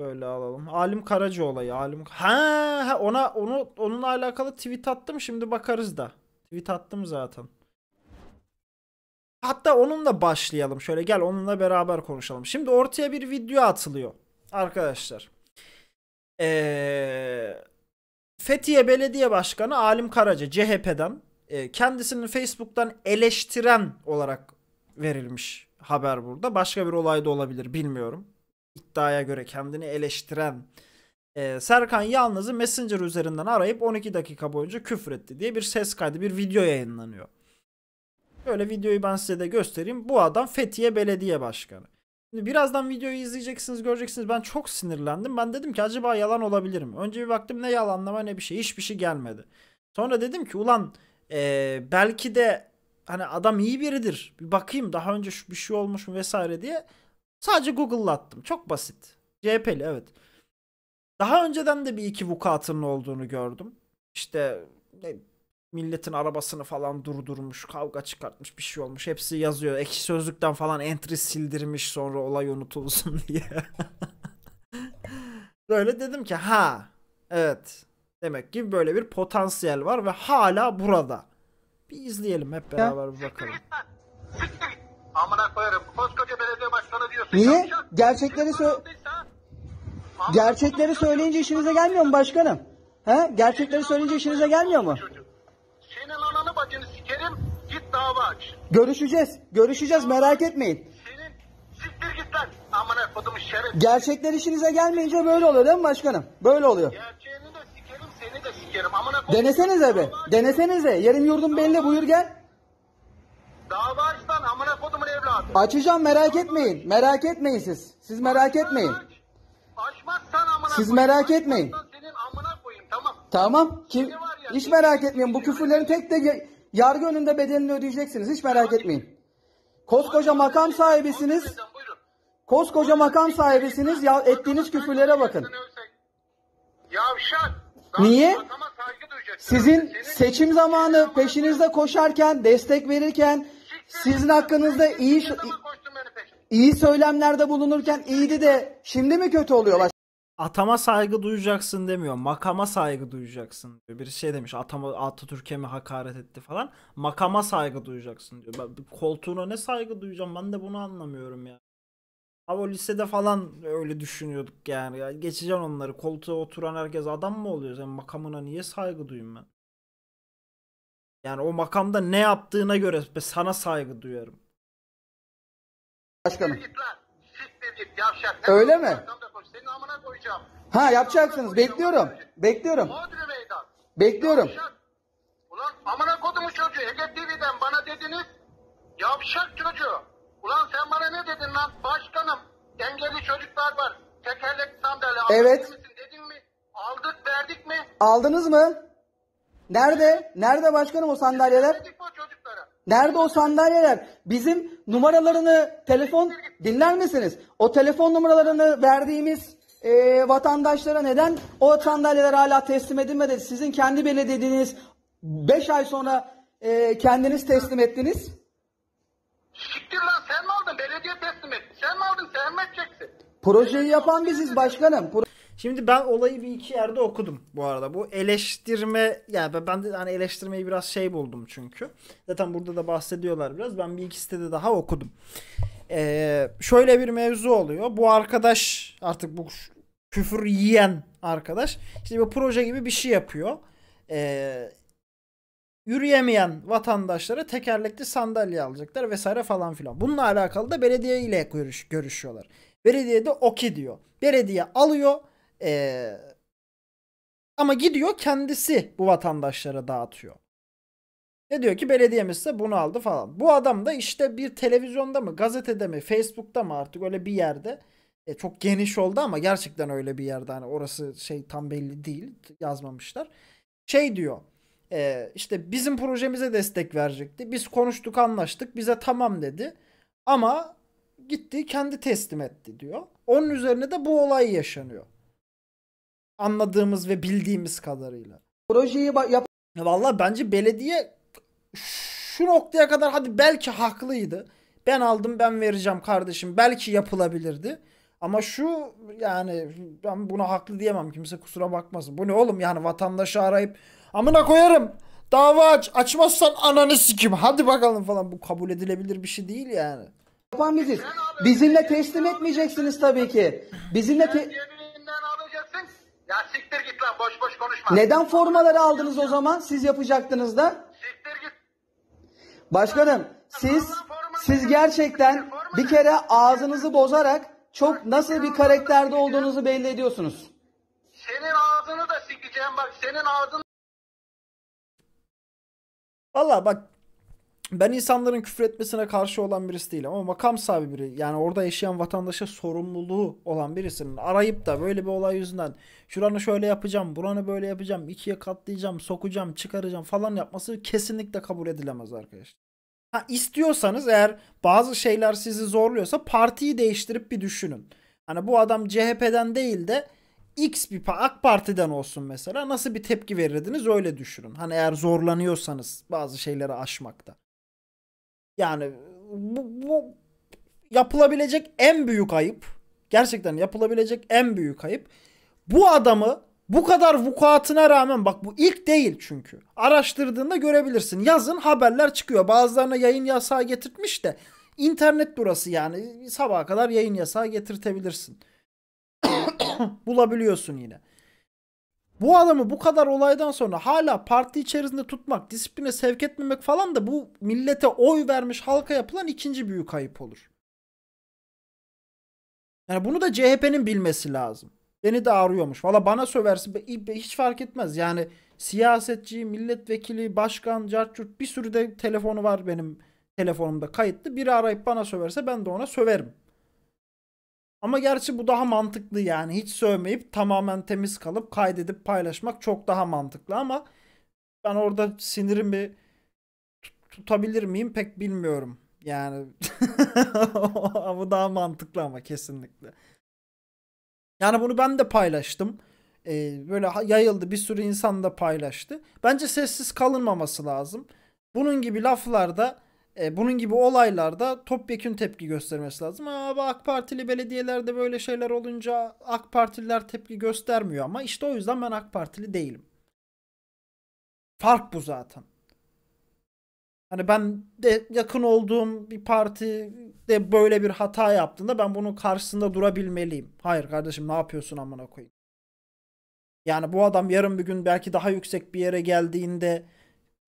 Böyle alalım. Alim Karaca olayı. Alim ha, ona onu onunla alakalı tweet attım. Şimdi bakarız da. Tweet attım zaten. Hatta onunla başlayalım. Şöyle gel onunla beraber konuşalım. Şimdi ortaya bir video atılıyor arkadaşlar. Ee, Fethiye Belediye Başkanı Alim Karaca CHP'den e, kendisini Facebook'tan eleştiren olarak verilmiş haber burada. Başka bir olay da olabilir bilmiyorum iddiaya göre kendini eleştiren e, Serkan Yalnız'ı Messenger üzerinden arayıp 12 dakika boyunca küfür etti diye bir ses kaydı, bir video yayınlanıyor. Böyle videoyu ben size de göstereyim. Bu adam Fethiye Belediye Başkanı. Şimdi birazdan videoyu izleyeceksiniz, göreceksiniz. Ben çok sinirlendim. Ben dedim ki acaba yalan olabilir mi? Önce bir baktım ne yalanlama ne bir şey. Hiçbir şey gelmedi. Sonra dedim ki ulan e, belki de hani adam iyi biridir. Bir bakayım daha önce şu, bir şey olmuş mu vesaire diye. Sadece Google'la attım. Çok basit. CHP'li evet. Daha önceden de bir iki vukuatının olduğunu gördüm. İşte ne, milletin arabasını falan durdurmuş, kavga çıkartmış, bir şey olmuş. Hepsi yazıyor. Ekşi sözlükten falan entry sildirmiş sonra olay unutulsun diye. böyle dedim ki ha evet demek ki böyle bir potansiyel var ve hala burada. Bir izleyelim hep beraber bir bakalım. Amına koyarım. Koskoca belediye Niye? Gerçekleri sö Gerçekleri söyleyince işinize gelmiyor mu başkanım? He? Gerçekleri söyleyince işinize gelmiyor mu? Senin ananı bacını sikerim git dava aç. Görüşeceğiz. Görüşeceğiz merak etmeyin. Senin siktir git lan. Amına kodumu şeref. Gerçekler işinize gelmeyince böyle oluyor değil mi başkanım? Böyle oluyor. Gerçeğini de sikerim seni de sikerim. Amına kodumu. Denesenize be. Denesenize. Yerim yurdum belli buyur gel. Dava aç zaten. Açacağım merak etmeyin. Merak etmeyin siz. Siz merak etmeyin. Açmazsan amına Siz merak etmeyin. tamam. Şey Kim, hiç şey merak etmeyin. Bu şey küfürlerin tek de yargı önünde bedelini ödeyeceksiniz. Hiç merak etmeyin. Koskoca makam sahibisiniz. Koskoca makam sahibisiniz. Ya ettiğiniz küfürlere bakın. Yavşak. Niye? Sizin seçim zamanı peşinizde koşarken, destek verirken, sizin hakkınızda iyi iyi söylemlerde bulunurken iyiydi de şimdi mi kötü oluyorlar? Atama saygı duyacaksın demiyor. Makama saygı duyacaksın diyor. Birisi şey demiş atama Atatürk'e mi hakaret etti falan. Makama saygı duyacaksın diyor. Ben, koltuğuna ne saygı duyacağım ben de bunu anlamıyorum ya. Abi o lisede falan öyle düşünüyorduk yani. Ya geçeceksin onları. Koltuğa oturan herkes adam mı oluyor? Sen makamına niye saygı duyayım ben? Yani o makamda ne yaptığına göre sana saygı duyuyorum. Başkanım. Öyle mi? Ha yapacaksınız. Bekliyorum. Bekliyorum. Bekliyorum. Ulan amına kodumu çocuğu. Ege TV'den bana dediniz. Yavşak çocuğu. Ulan sen bana ne dedin lan? Başkanım. Engelli çocuklar var. Tekerlek sandalye. Evet. Dedin mi? Aldık verdik mi? Aldınız mı? Nerede? Nerede başkanım o sandalyeler? Nerede o sandalyeler? Bizim numaralarını telefon dinler misiniz? O telefon numaralarını verdiğimiz e, vatandaşlara neden o sandalyeler hala teslim edilmedi? Sizin kendi belirlediğiniz 5 ay sonra e, kendiniz teslim ettiniz. Siktir lan sen mi aldın? Belediye teslim etti. Sen mi aldın? Sen mi edeceksin? Projeyi yapan biziz başkanım. Pro- Şimdi ben olayı bir iki yerde okudum bu arada. Bu eleştirme yani ben de hani eleştirmeyi biraz şey buldum çünkü. Zaten burada da bahsediyorlar biraz. Ben bir iki sitede daha okudum. Ee, şöyle bir mevzu oluyor. Bu arkadaş artık bu küfür yiyen arkadaş işte bir proje gibi bir şey yapıyor. Ee, yürüyemeyen vatandaşlara tekerlekli sandalye alacaklar vesaire falan filan. Bununla alakalı da belediye ile görüş, görüşüyorlar. Belediye de okey diyor. Belediye alıyor ee, ama gidiyor kendisi bu vatandaşlara dağıtıyor. Ne diyor ki belediyemiz de bunu aldı falan. Bu adam da işte bir televizyonda mı, gazetede mi, Facebook'ta mı artık öyle bir yerde e, çok geniş oldu ama gerçekten öyle bir yerde hani orası şey tam belli değil yazmamışlar. Şey diyor e, işte bizim projemize destek verecekti. Biz konuştuk anlaştık bize tamam dedi. Ama gitti kendi teslim etti diyor. Onun üzerine de bu olay yaşanıyor. Anladığımız ve bildiğimiz kadarıyla. Projeyi yap Valla bence belediye şu noktaya kadar hadi belki haklıydı. Ben aldım ben vereceğim kardeşim. Belki yapılabilirdi. Ama şu yani ben buna haklı diyemem kimse kusura bakmasın. Bu ne oğlum yani vatandaşı arayıp amına koyarım dava aç açmazsan ananı sikim hadi bakalım falan. Bu kabul edilebilir bir şey değil yani. Yapan biziz. Bizimle teslim etmeyeceksiniz tabii ki. Bizimle te- ya siktir git lan boş boş konuşma. Neden formaları aldınız o zaman? Siz yapacaktınız da. Siktir git. Başkanım siz siz gerçekten bir kere ağzınızı bozarak çok nasıl bir karakterde olduğunuzu belli ediyorsunuz. Senin ağzını da sikeceğim bak senin ağzını Valla bak ben insanların küfür etmesine karşı olan birisi değilim ama makam sahibi biri yani orada yaşayan vatandaşa sorumluluğu olan birisinin arayıp da böyle bir olay yüzünden şuranı şöyle yapacağım, buranı böyle yapacağım, ikiye katlayacağım, sokacağım, çıkaracağım falan yapması kesinlikle kabul edilemez arkadaşlar. Ha, istiyorsanız eğer bazı şeyler sizi zorluyorsa partiyi değiştirip bir düşünün. Hani bu adam CHP'den değil de X bir AK Parti'den olsun mesela nasıl bir tepki verirdiniz öyle düşünün. Hani eğer zorlanıyorsanız bazı şeyleri aşmakta. Yani bu, bu yapılabilecek en büyük ayıp. Gerçekten yapılabilecek en büyük ayıp. Bu adamı bu kadar vukuatına rağmen bak bu ilk değil çünkü. Araştırdığında görebilirsin. Yazın haberler çıkıyor. Bazılarına yayın yasağı getirtmiş de internet burası yani. Sabaha kadar yayın yasağı getirtebilirsin. Bulabiliyorsun yine. Bu adamı bu kadar olaydan sonra hala parti içerisinde tutmak, disipline sevk etmemek falan da bu millete oy vermiş halka yapılan ikinci büyük ayıp olur. Yani bunu da CHP'nin bilmesi lazım. Beni de arıyormuş. Valla bana söversin hiç fark etmez. Yani siyasetçi, milletvekili, başkan, cartçurt bir sürü de telefonu var benim telefonumda kayıtlı. Biri arayıp bana söverse ben de ona söverim. Ama gerçi bu daha mantıklı yani hiç sövmeyip tamamen temiz kalıp kaydedip paylaşmak çok daha mantıklı ama ben orada sinirimi tutabilir miyim pek bilmiyorum. Yani bu daha mantıklı ama kesinlikle. Yani bunu ben de paylaştım. Ee, böyle yayıldı bir sürü insan da paylaştı. Bence sessiz kalınmaması lazım. Bunun gibi laflarda e, bunun gibi olaylarda topyekün tepki göstermesi lazım. Ama AK Partili belediyelerde böyle şeyler olunca AK Partililer tepki göstermiyor ama işte o yüzden ben AK Partili değilim. Fark bu zaten. Hani ben de yakın olduğum bir parti de böyle bir hata yaptığında ben bunun karşısında durabilmeliyim. Hayır kardeşim ne yapıyorsun amına koyayım. Yani bu adam yarın bir gün belki daha yüksek bir yere geldiğinde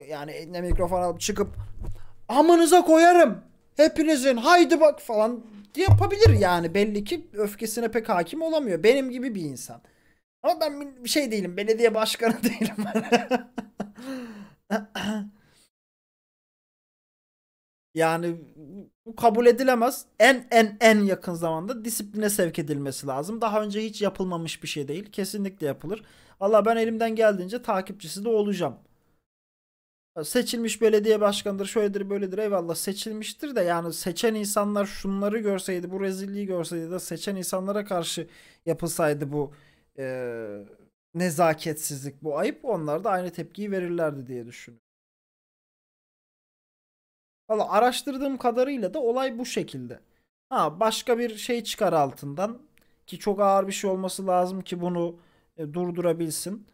yani eline mikrofon alıp çıkıp amınıza koyarım hepinizin haydi bak falan yapabilir yani belli ki öfkesine pek hakim olamıyor benim gibi bir insan. Ama ben bir şey değilim belediye başkanı değilim. yani bu kabul edilemez. En en en yakın zamanda disipline sevk edilmesi lazım. Daha önce hiç yapılmamış bir şey değil. Kesinlikle yapılır. Allah ben elimden geldiğince takipçisi de olacağım seçilmiş belediye başkanıdır şöyledir böyledir eyvallah seçilmiştir de yani seçen insanlar şunları görseydi bu rezilliği görseydi de seçen insanlara karşı yapılsaydı bu e, nezaketsizlik bu ayıp onlar da aynı tepkiyi verirlerdi diye düşünüyorum. Valla araştırdığım kadarıyla da olay bu şekilde. Ha başka bir şey çıkar altından ki çok ağır bir şey olması lazım ki bunu e, durdurabilsin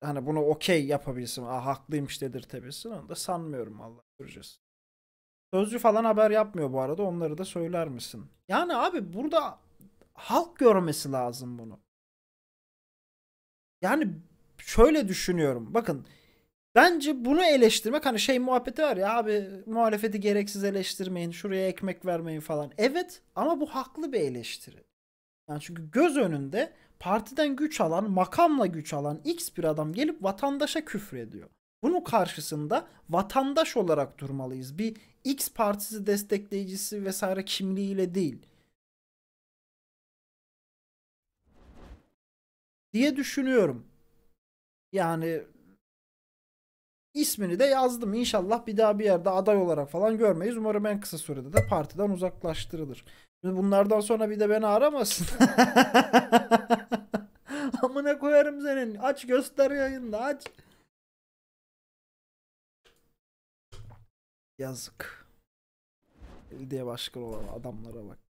hani bunu okey yapabilsin. ah haklıymış dedirtebilsin. Onu da sanmıyorum Allah göreceğiz. Sözcü falan haber yapmıyor bu arada. Onları da söyler misin? Yani abi burada halk görmesi lazım bunu. Yani şöyle düşünüyorum. Bakın bence bunu eleştirmek hani şey muhabbeti var ya abi muhalefeti gereksiz eleştirmeyin. Şuraya ekmek vermeyin falan. Evet ama bu haklı bir eleştiri. Yani çünkü göz önünde partiden güç alan, makamla güç alan X bir adam gelip vatandaşa küfür ediyor. Bunun karşısında vatandaş olarak durmalıyız. Bir X partisi destekleyicisi vesaire kimliğiyle değil. diye düşünüyorum. Yani İsmini de yazdım. İnşallah bir daha bir yerde aday olarak falan görmeyiz. Umarım en kısa sürede de partiden uzaklaştırılır. Şimdi bunlardan sonra bir de beni aramasın. Amına koyarım senin. Aç göster yayında aç. Yazık. Belediye başkanı olan adamlara bak.